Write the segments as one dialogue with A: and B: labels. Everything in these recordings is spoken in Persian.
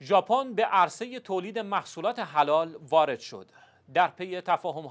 A: ژاپن به عرصه تولید محصولات حلال وارد شد. در پی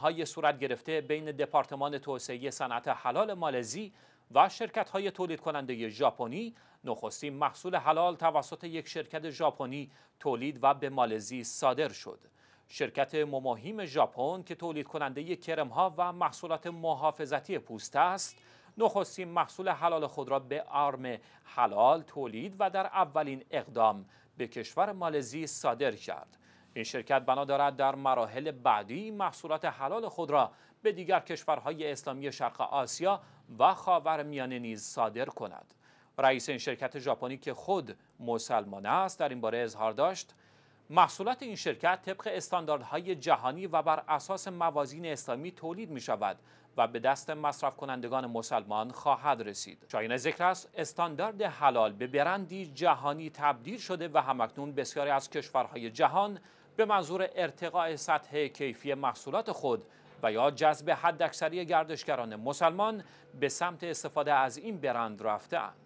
A: های صورت گرفته بین دپارتمان توسعه صنعت حلال مالزی و های تولید کننده ژاپنی، نخستین محصول حلال توسط یک شرکت ژاپنی تولید و به مالزی صادر شد. شرکت مماهیم ژاپن که تولید کننده کرمها و محصولات محافظتی پوست است، نخستین محصول حلال خود را به آرم حلال تولید و در اولین اقدام به کشور مالزی صادر کرد این شرکت بنا دارد در مراحل بعدی محصولات حلال خود را به دیگر کشورهای اسلامی شرق آسیا و خاورمیانه نیز صادر کند رئیس این شرکت ژاپنی که خود مسلمان است در این باره اظهار داشت محصولات این شرکت طبق استانداردهای جهانی و بر اساس موازین اسلامی تولید می شود و به دست مصرف کنندگان مسلمان خواهد رسید. شاین ذکر است استاندارد حلال به برندی جهانی تبدیل شده و همکنون بسیاری از کشورهای جهان به منظور ارتقاء سطح کیفی محصولات خود و یا جذب حداکثری گردشگران مسلمان به سمت استفاده از این برند رفتهاند.